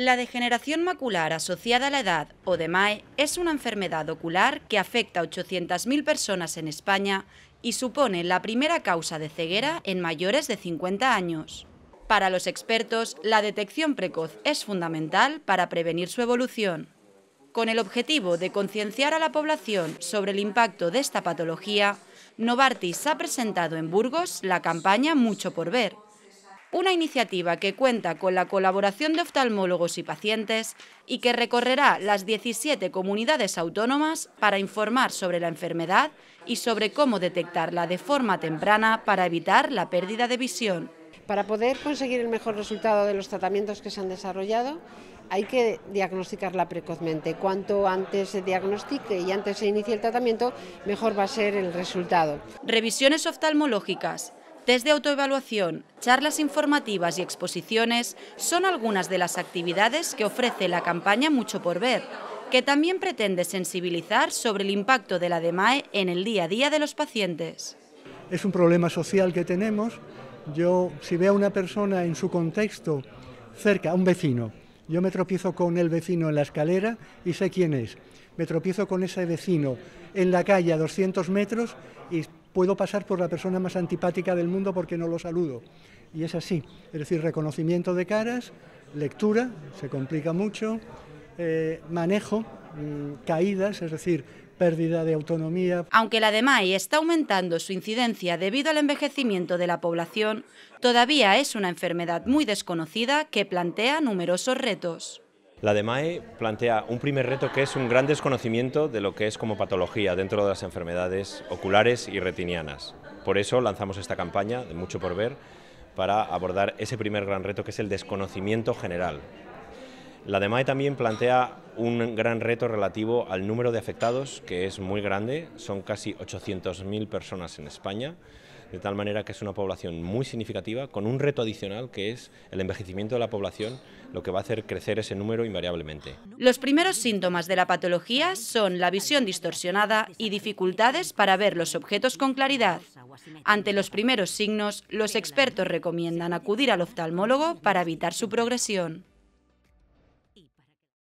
La degeneración macular asociada a la edad o DMAE es una enfermedad ocular que afecta a 800.000 personas en España y supone la primera causa de ceguera en mayores de 50 años. Para los expertos, la detección precoz es fundamental para prevenir su evolución. Con el objetivo de concienciar a la población sobre el impacto de esta patología, Novartis ha presentado en Burgos la campaña Mucho por Ver, una iniciativa que cuenta con la colaboración de oftalmólogos y pacientes y que recorrerá las 17 comunidades autónomas para informar sobre la enfermedad y sobre cómo detectarla de forma temprana para evitar la pérdida de visión. Para poder conseguir el mejor resultado de los tratamientos que se han desarrollado, hay que diagnosticarla precozmente. Cuanto antes se diagnostique y antes se inicie el tratamiento, mejor va a ser el resultado. Revisiones oftalmológicas, desde autoevaluación, charlas informativas y exposiciones son algunas de las actividades que ofrece la campaña Mucho por Ver, que también pretende sensibilizar sobre el impacto de la DEMAE en el día a día de los pacientes. Es un problema social que tenemos. Yo, si veo a una persona en su contexto, cerca, un vecino, yo me tropiezo con el vecino en la escalera y sé quién es. Me tropiezo con ese vecino en la calle a 200 metros y puedo pasar por la persona más antipática del mundo porque no lo saludo. Y es así. Es decir, reconocimiento de caras, lectura, se complica mucho, eh, manejo, mm, caídas, es decir, pérdida de autonomía. Aunque la DEMAI está aumentando su incidencia debido al envejecimiento de la población, todavía es una enfermedad muy desconocida que plantea numerosos retos. La DEMAE plantea un primer reto que es un gran desconocimiento de lo que es como patología dentro de las enfermedades oculares y retinianas. Por eso lanzamos esta campaña de Mucho por Ver para abordar ese primer gran reto que es el desconocimiento general. La DEMAE también plantea un gran reto relativo al número de afectados, que es muy grande, son casi 800.000 personas en España de tal manera que es una población muy significativa, con un reto adicional que es el envejecimiento de la población, lo que va a hacer crecer ese número invariablemente. Los primeros síntomas de la patología son la visión distorsionada y dificultades para ver los objetos con claridad. Ante los primeros signos, los expertos recomiendan acudir al oftalmólogo para evitar su progresión.